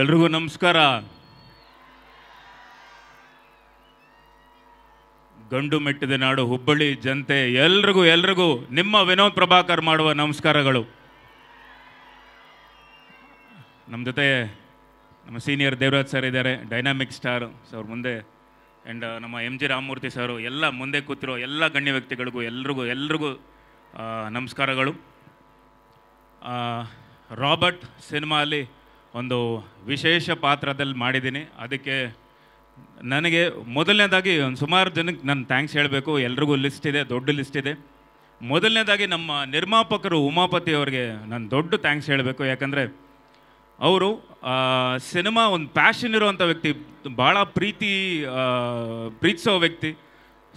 ಎಲ್ರಿಗೂ ನಮಸ್ಕಾರ ಗಂಡು ಮೆಟ್ಟಿದ ನಾಡು ಹುಬ್ಬಳ್ಳಿ ಜನತೆ ಎಲ್ರಿಗೂ ಎಲ್ರಿಗೂ ನಿಮ್ಮ ವಿನೋದ್ ಪ್ರಭಾಕರ್ ಮಾಡುವ ನಮಸ್ಕಾರಗಳು ನಮ್ಮ ಜೊತೆ ನಮ್ಮ ಸೀನಿಯರ್ ದೇವರಾಜ್ ಸರ್ ಇದ್ದಾರೆ ಡೈನಾಮಿಕ್ ಸ್ಟಾರ್ ಸರ್ ಮುಂದೆ ಆ್ಯಂಡ್ ನಮ್ಮ ಎಂ ಜಿ ರಾಮಮೂರ್ತಿ ಸರು ಎಲ್ಲ ಮುಂದೆ ಕೂತಿರೋ ಎಲ್ಲ ಗಣ್ಯ ವ್ಯಕ್ತಿಗಳಿಗೂ ಎಲ್ರಿಗೂ ಎಲ್ರಿಗೂ ನಮಸ್ಕಾರಗಳು ರಾಬರ್ಟ್ ಸಿನಿಮಾ ಅಲ್ಲಿ ಒಂದು ವಿಶೇಷ ಪಾತ್ರದಲ್ಲಿ ಮಾಡಿದ್ದೀನಿ ಅದಕ್ಕೆ ನನಗೆ ಮೊದಲನೇದಾಗಿ ಒಂದು ಸುಮಾರು ಜನಕ್ಕೆ ನಾನು ಥ್ಯಾಂಕ್ಸ್ ಹೇಳಬೇಕು ಎಲ್ರಿಗೂ ಲಿಸ್ಟ್ ಇದೆ ದೊಡ್ಡ ಲಿಸ್ಟ್ ಇದೆ ಮೊದಲನೇದಾಗಿ ನಮ್ಮ ನಿರ್ಮಾಪಕರು ಉಮಾಪತಿ ಅವರಿಗೆ ನಾನು ದೊಡ್ಡ ಥ್ಯಾಂಕ್ಸ್ ಹೇಳಬೇಕು ಯಾಕಂದರೆ ಅವರು ಸಿನಿಮಾ ಒಂದು ಪ್ಯಾಷನ್ ಇರುವಂಥ ವ್ಯಕ್ತಿ ಭಾಳ ಪ್ರೀತಿ ಪ್ರೀತಿಸೋ ವ್ಯಕ್ತಿ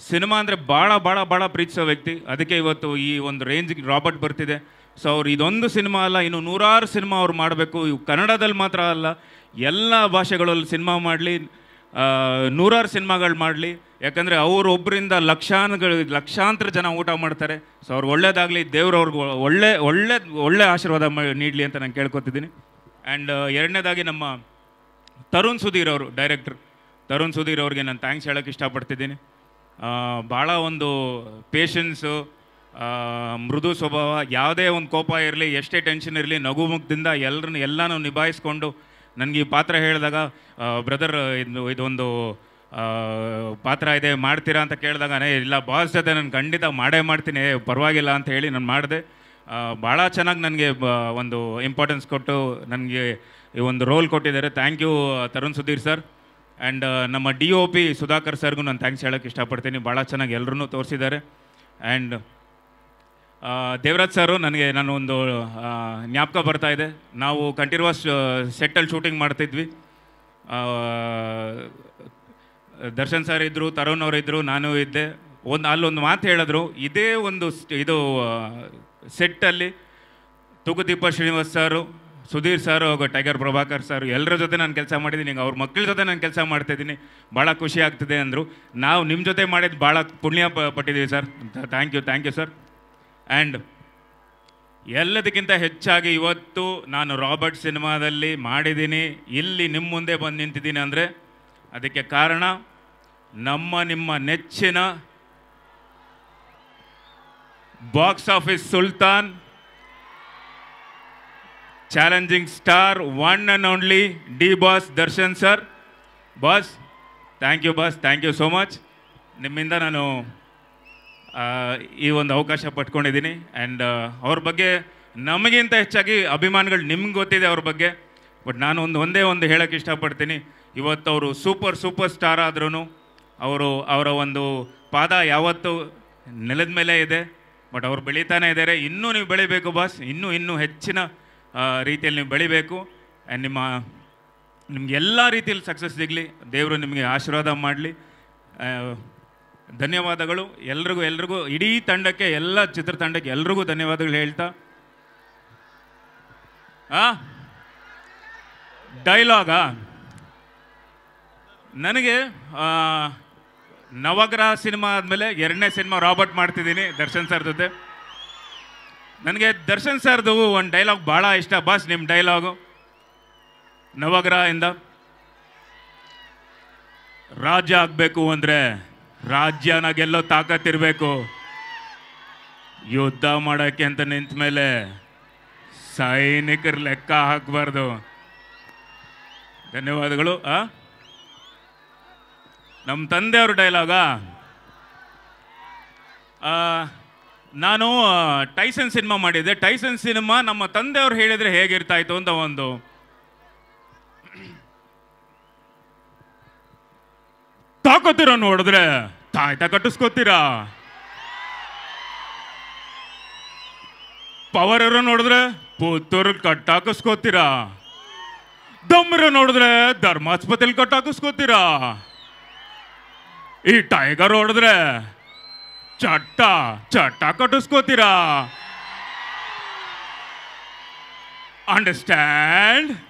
ಸಿನಿಮಾ ಅಂದರೆ ಭಾಳ ಭಾಳ ಭಾಳ ಪ್ರೀತಿಸೋ ವ್ಯಕ್ತಿ ಅದಕ್ಕೆ ಇವತ್ತು ಈ ಒಂದು ರೇಂಜ್ಗೆ ರಾಬರ್ಟ್ ಬರ್ತಿದೆ ಸೊ ಅವ್ರು ಇದೊಂದು ಸಿನಿಮಾ ಅಲ್ಲ ಇನ್ನು ನೂರಾರು ಸಿನಿಮಾ ಅವ್ರು ಮಾಡಬೇಕು ಇವು ಕನ್ನಡದಲ್ಲಿ ಮಾತ್ರ ಅಲ್ಲ ಎಲ್ಲ ಭಾಷೆಗಳಲ್ಲಿ ಸಿನಿಮಾ ಮಾಡಲಿ ನೂರಾರು ಸಿನಿಮಾಗಳು ಮಾಡಲಿ ಯಾಕಂದರೆ ಒಬ್ಬರಿಂದ ಲಕ್ಷಾನುಗಳು ಲಕ್ಷಾಂತರ ಜನ ಊಟ ಮಾಡ್ತಾರೆ ಸೊ ಅವ್ರು ಒಳ್ಳೇದಾಗಲಿ ದೇವ್ರವ್ರಿಗೆ ಒಳ್ಳೆ ಒಳ್ಳೆ ಒಳ್ಳೆ ಆಶೀರ್ವಾದ ನೀಡಲಿ ಅಂತ ನಾನು ಕೇಳ್ಕೊತಿದ್ದೀನಿ ಆ್ಯಂಡ್ ಎರಡನೇದಾಗಿ ನಮ್ಮ ತರುಣ್ ಸುಧೀರ್ ಅವರು ಡೈರೆಕ್ಟ್ರ್ ತರುಣ್ ಸುಧೀರ್ ಅವ್ರಿಗೆ ನಾನು ಥ್ಯಾಂಕ್ಸ್ ಹೇಳೋಕ್ಕೆ ಇಷ್ಟಪಡ್ತಿದ್ದೀನಿ ಭಾಳ ಒಂದು ಪೇಷನ್ಸು ಮೃದು ಸ್ವಭಾವ ಯಾವುದೇ ಒಂದು ಕೋಪ ಇರಲಿ ಎಷ್ಟೇ ಟೆನ್ಷನ್ ಇರಲಿ ನಗುಮುಖದಿಂದ ಎಲ್ಲರನ್ನ ಎಲ್ಲನೂ ನಿಭಾಯಿಸ್ಕೊಂಡು ನನಗೆ ಈ ಪಾತ್ರ ಹೇಳಿದಾಗ ಬ್ರದರ್ ಇದು ಇದೊಂದು ಪಾತ್ರ ಇದೆ ಮಾಡ್ತೀರಾ ಅಂತ ಕೇಳಿದಾಗನೇ ಇಲ್ಲ ಬಾಸ್ ಜೊತೆ ನಾನು ಖಂಡಿತ ಮಾಡೇ ಮಾಡ್ತೀನಿ ಪರವಾಗಿಲ್ಲ ಅಂತ ಹೇಳಿ ನಾನು ಮಾಡಿದೆ ಭಾಳ ಚೆನ್ನಾಗಿ ನನಗೆ ಒಂದು ಇಂಪಾರ್ಟೆನ್ಸ್ ಕೊಟ್ಟು ನನಗೆ ಈ ಒಂದು ರೋಲ್ ಕೊಟ್ಟಿದ್ದಾರೆ thank you Tarun Sudheer sir and ನಮ್ಮ ಡಿ ಒ ಪಿ ಸುಧಾಕರ್ ಸರ್ಗೂ ನಾನು ಥ್ಯಾಂಕ್ಸ್ ಹೇಳೋಕ್ಕೆ ಇಷ್ಟಪಡ್ತೀನಿ ಭಾಳ ಚೆನ್ನಾಗಿ ಎಲ್ಲರೂ ತೋರಿಸಿದ್ದಾರೆ ಆ್ಯಂಡ್ ದೇವರಾಜ್ ಸರು ನನಗೆ ನಾನು ಒಂದು ಜ್ಞಾಪಕ ಬರ್ತಾ ಇದೆ ನಾವು ಕಂಟಿನ್ಯೂಸ್ ಸೆಟ್ಟಲ್ಲಿ ಶೂಟಿಂಗ್ ಮಾಡ್ತಿದ್ವಿ ದರ್ಶನ್ ಸರ್ ಇದ್ದರು ತರುಣ್ ಅವರಿದ್ದರು ನಾನು ಇದ್ದೆ ಒಂದು ಅಲ್ಲೊಂದು ಮಾತು ಹೇಳಿದ್ರು ಇದೇ ಒಂದು ಇದು ಸೆಟ್ಟಲ್ಲಿ ತೂಗುದೀಪ ಶ್ರೀನಿವಾಸ್ ಸರು ಸುಧೀರ್ ಸರ್ ಹಾಗೂ ಟೈಗರ್ ಪ್ರಭಾಕರ್ ಸರ್ ಎಲ್ಲರ ಜೊತೆ ನಾನು ಕೆಲಸ ಮಾಡಿದ್ದೀನಿ ಈಗ ಅವ್ರ ಮಕ್ಕಳ ಜೊತೆ ನಾನು ಕೆಲಸ ಮಾಡ್ತಿದ್ದೀನಿ ಭಾಳ ಖುಷಿ ಆಗ್ತಿದೆ ಅಂದರು ನಾವು ನಿಮ್ಮ ಜೊತೆ ಮಾಡಿದ್ದು ಭಾಳ ಪುಣ್ಯ ಪಟ್ಟಿದ್ದೀವಿ sir thank you thank you sir and ಎಲ್ಲದಕ್ಕಿಂತ ಹೆಚ್ಚಾಗಿ ಇವತ್ತು ನಾನು ರಾಬರ್ಟ್ ಸಿನಿಮಾದಲ್ಲಿ ಮಾಡಿದ್ದೀನಿ ಇಲ್ಲಿ ನಿಮ್ಮ ಮುಂದೆ ಬಂದು ನಿಂತಿದ್ದೀನಿ ಅಂದರೆ ಅದಕ್ಕೆ ಕಾರಣ ನಮ್ಮ ನಿಮ್ಮ ನೆಚ್ಚಿನ box office Sultan challenging star one and only D boss Darshan sir boss thank you boss thank you so much ನಿಮ್ಮಿಂದ ನಾನು ಈ ಒಂದು ಅವಕಾಶ ಪಟ್ಕೊಂಡಿದ್ದೀನಿ ಆ್ಯಂಡ್ ಅವ್ರ ಬಗ್ಗೆ ನಮಗಿಂತ ಹೆಚ್ಚಾಗಿ ಅಭಿಮಾನಿಗಳು ನಿಮ್ಗೆ ಗೊತ್ತಿದೆ ಅವ್ರ ಬಗ್ಗೆ ಬಟ್ ನಾನು ಒಂದು ಒಂದೇ ಒಂದು ಹೇಳೋಕ್ಕೆ ಇಷ್ಟಪಡ್ತೀನಿ ಇವತ್ತು ಅವರು ಸೂಪರ್ ಸೂಪರ್ ಸ್ಟಾರ್ ಆದ್ರೂ ಅವರು ಅವರ ಒಂದು ಪಾದ ಯಾವತ್ತೂ ನೆಲದ ಮೇಲೆ ಇದೆ ಬಟ್ ಅವ್ರು ಬೆಳೀತಾನೆ ಇದ್ದಾರೆ ಇನ್ನೂ ನೀವು ಬೆಳಿಬೇಕು ಬಾಸ್ ಇನ್ನೂ ಇನ್ನೂ ಹೆಚ್ಚಿನ ರೀತಿಯಲ್ಲಿ ನೀವು ಬೆಳಿಬೇಕು ಆ್ಯಂಡ್ ನಿಮ್ಮ ನಿಮ್ಗೆ ಎಲ್ಲ ರೀತಿಯಲ್ಲಿ ಸಕ್ಸಸ್ ಸಿಗಲಿ ದೇವರು ನಿಮಗೆ ಆಶೀರ್ವಾದ ಮಾಡಲಿ ಧನ್ಯವಾದಗಳು ಎಲ್ರಿಗೂ ಎಲ್ರಿಗೂ ಇಡೀ ತಂಡಕ್ಕೆ ಎಲ್ಲ ಚಿತ್ರತಂಡಕ್ಕೆ ಎಲ್ರಿಗೂ ಧನ್ಯವಾದಗಳು ಹೇಳ್ತಾ ಆ ಡೈಲಾಗಾ ನನಗೆ ನವಗ್ರಹ ಸಿನಿಮಾ ಆದಮೇಲೆ ಎರಡನೇ ಸಿನಿಮಾ ರಾಬರ್ಟ್ ಮಾಡ್ತಿದ್ದೀನಿ ದರ್ಶನ್ ಸರ್ ಜೊತೆ ನನಗೆ ದರ್ಶನ್ ಸರ್ದು ಒಂದು ಡೈಲಾಗ್ ಭಾಳ ಇಷ್ಟ ಬಾಸ್ ನಿಮ್ಮ ಡೈಲಾಗು ನವಗ್ರಹ ಇಂದ ರಾಜ ಆಗಬೇಕು ಅಂದರೆ ರಾಜ್ಯನ ಗೆಲ್ಲೋ ಇರಬೇಕು ಯುದ್ಧ ಮಾಡೋಕ್ಕೆ ಅಂತ ನಿಂತ ಮೇಲೆ ಸೈನಿಕರು ಲೆಕ್ಕ ಹಾಕಬಾರ್ದು ಧನ್ಯವಾದಗಳು ಆ ನಮ್ಮ ತಂದೆಯವ್ರ ಡೈಲಾಗ ನಾನು ಟೈಸನ್ ಸಿನಿಮಾ ಮಾಡಿದ್ದೆ ಟೈಸನ್ ಸಿನಿಮಾ ನಮ್ಮ ತಂದೆಯವ್ರು ಹೇಳಿದರೆ ಹೇಗಿರ್ತಾಯಿತ್ತು ಅಂತ ಒಂದು ತಾಕೋತೀರ ನೋಡಿದ್ರೆ ತಾಯ್ತ ಕಟ್ಟಿಸ್ಕೋತೀರಾ ಪವರ್ ಇರೋ ನೋಡಿದ್ರೆ ಪುತ್ತೂರು ಕಟ್ಟಾಕಿಸ್ಕೋತೀರಾ ದಮ್ಮಿರೋ ನೋಡಿದ್ರೆ ಧರ್ಮಾಸ್ಪತ್ರೆಲಿ ಕಟ್ಟಾಕಿಸ್ಕೋತೀರಾ ಈ ಟೈಗರ್ ನೋಡಿದ್ರೆ ಚಟ್ಟ ಚಟ್ಟ ಕಟ್ಟಿಸ್ಕೋತೀರಾ ಅಂಡರ್ಸ್ಟ್ಯಾಂಡ್